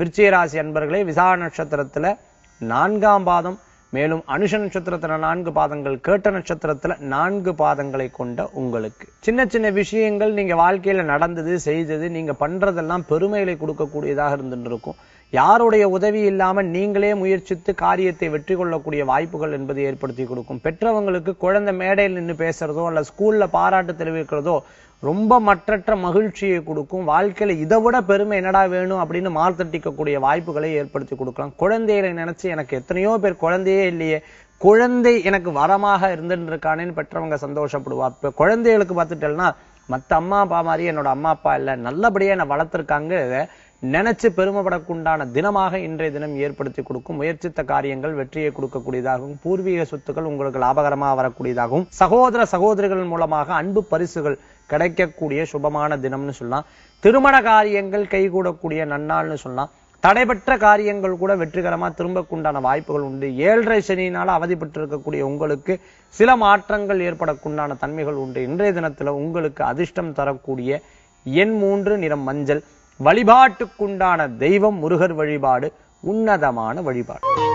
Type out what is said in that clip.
விருச்சிகராசி அன்பர்களே விசா நட்சத்திரத்தில் நான்காம் பாதம் மேலும் அனுஷ நட்சத்திரத்தில் நான்கு பாதங்கள் கேட்ட நட்சத்திரத்தில் நான்கு பாதங்களை கொண்ட உங்களுக்கு சின்ன சின்ன விஷயங்கள் நீங்கள் வாழ்க்கையில் நடந்தது செய்தது நீங்கள் பண்ணுறதெல்லாம் பெருமைகளை கொடுக்கக்கூடியதாக இருந்துருக்கும் இருக்கும் யாருடைய உதவி இல்லாமல் நீங்களே முயற்சித்து காரியத்தை வெற்றி கொள்ளக்கூடிய வாய்ப்புகள் என்பதை ஏற்படுத்தி கொடுக்கும் பெற்றவங்களுக்கு குழந்தை மேடையில் நின்று பேசுறதோ அல்ல ஸ்கூல்ல பாராட்டு தெரிவிக்கிறதோ ரொம்ப மற்றற்ற மகிழ்ச்சியை கொடுக்கும் வாழ்க்கையில இதை விட பெருமை என்னடா வேணும் அப்படின்னு மார்த்தட்டிக்கக்கூடிய வாய்ப்புகளை ஏற்படுத்தி கொடுக்கலாம் குழந்தைகளை நினைச்சு எனக்கு எத்தனையோ பேர் குழந்தையே இல்லையே குழந்தை எனக்கு வரமாக இருந்துருக்கானேன்னு பெற்றவங்க சந்தோஷப்படுவா இப்போ குழந்தைகளுக்கு பார்த்துட்டேன்னா மற்ற அம்மா அப்பா மாதிரி என்னோட அம்மா அப்பா இல்ல நல்லபடியா என்ன வளர்த்துருக்காங்க நினைச்சு பெருமைப்படக்குண்டான தினமாக இன்றைய தினம் ஏற்படுத்தி கொடுக்கும் முயற்சித்த காரியங்கள் வெற்றியை கொடுக்கக்கூடியதாகவும் பூர்வீக சொத்துக்கள் உங்களுக்கு லாபகரமாக வரக்கூடியதாகவும் சகோதர சகோதரிகள் மூலமாக அன்பு பரிசுகள் கிடைக்கக்கூடிய சுபமான தினம்னு சொல்லலாம் திருமண காரியங்கள் கைகூடக்கூடிய நன்னாள்னு சொல்லலாம் தடைபெற்ற காரியங்கள் கூட வெற்றிகரமாக திரும்பக்குண்டான வாய்ப்புகள் உண்டு ஏழரை சனியினால் அவதிப்பட்டு இருக்கக்கூடிய உங்களுக்கு சில மாற்றங்கள் ஏற்படக்குண்டான தன்மைகள் உண்டு இன்றைய தினத்தில் உங்களுக்கு அதிர்ஷ்டம் தரக்கூடிய எண் மூன்று நிறம் மஞ்சள் வழிபாட்டுக்குண்டான தெய்வம் முருகர் வழிபாடு உன்னதமான வழிபாடு